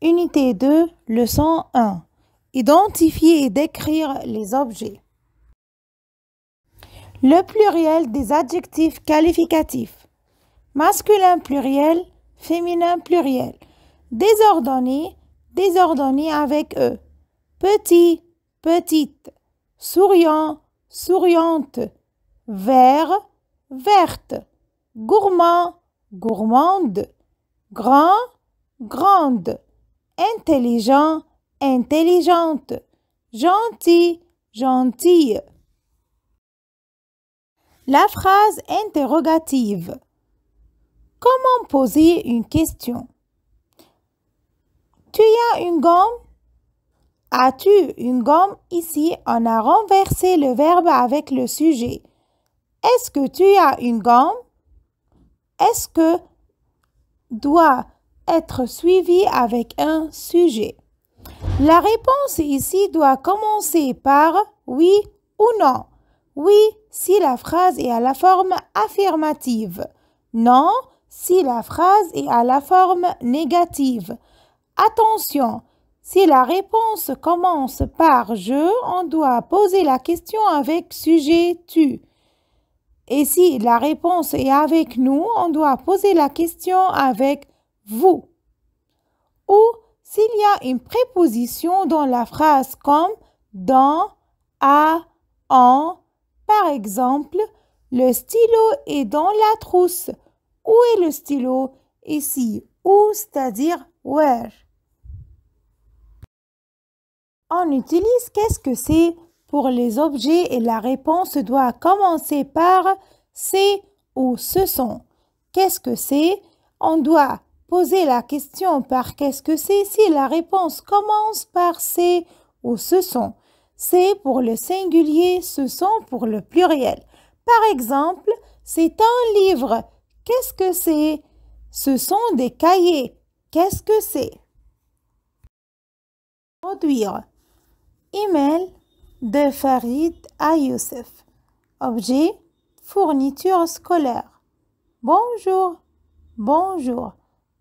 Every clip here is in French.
Unité 2, leçon 1. Identifier et décrire les objets. Le pluriel des adjectifs qualificatifs. Masculin pluriel, féminin pluriel. Désordonné, désordonné avec eux. Petit, petite. Souriant, souriante. Vert, verte. Gourmand, gourmande. Grand, grande intelligent, intelligente, gentil, gentille. La phrase interrogative. Comment poser une question Tu as une gomme As-tu une gomme Ici, on a renversé le verbe avec le sujet. Est-ce que tu as une gomme Est-ce que doit être suivi avec un sujet. La réponse ici doit commencer par oui ou non. Oui si la phrase est à la forme affirmative. Non si la phrase est à la forme négative. Attention, si la réponse commence par je, on doit poser la question avec sujet tu. Et si la réponse est avec nous, on doit poser la question avec vous. Ou s'il y a une préposition dans la phrase comme dans, à, en, par exemple, le stylo est dans la trousse. Où est le stylo Ici, où, c'est-à-dire where. On utilise qu'est-ce que c'est pour les objets et la réponse doit commencer par c'est ou ce sont. Qu'est-ce que c'est On doit Poser la question par qu'est-ce que c'est si la réponse commence par c'est ou ce sont. C'est pour le singulier, ce sont pour le pluriel. Par exemple, c'est un livre. Qu'est-ce que c'est Ce sont des cahiers. Qu'est-ce que c'est Produire. Email de Farid à Youssef. Objet fourniture scolaire. Bonjour. Bonjour.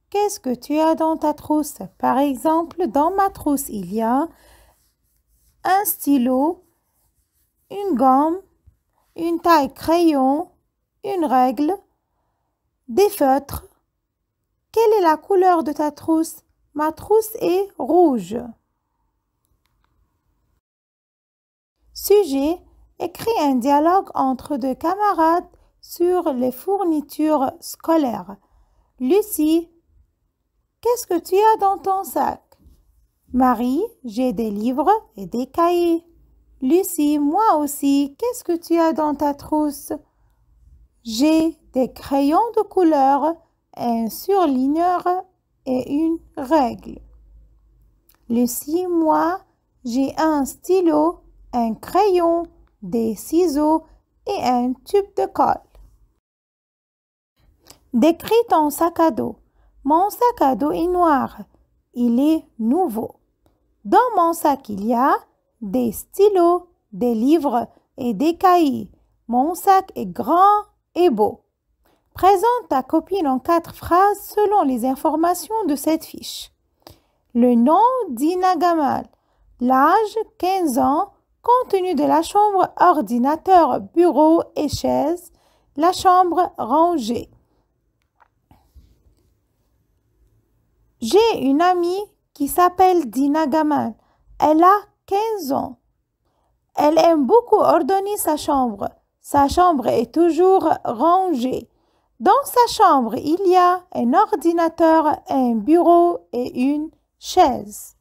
Qu'est-ce que tu as dans ta trousse Par exemple, dans ma trousse, il y a un stylo, une gomme, une taille crayon, une règle, des feutres. Quelle est la couleur de ta trousse Ma trousse est rouge. Sujet Écris un dialogue entre deux camarades sur les fournitures scolaires. Lucie Qu'est-ce que tu as dans ton sac Marie, j'ai des livres et des cahiers. Lucie, moi aussi, qu'est-ce que tu as dans ta trousse J'ai des crayons de couleur, un surligneur et une règle. Lucie, moi, j'ai un stylo, un crayon, des ciseaux et un tube de colle. Décris ton sac à dos. Mon sac à dos est noir. Il est nouveau. Dans mon sac, il y a des stylos, des livres et des cahiers. Mon sac est grand et beau. Présente ta copine en quatre phrases selon les informations de cette fiche. Le nom d'Inagamal. l'âge 15 ans, contenu de la chambre ordinateur, bureau et chaise, la chambre rangée. J'ai une amie qui s'appelle Dina Gamal. Elle a 15 ans. Elle aime beaucoup ordonner sa chambre. Sa chambre est toujours rangée. Dans sa chambre, il y a un ordinateur, un bureau et une chaise.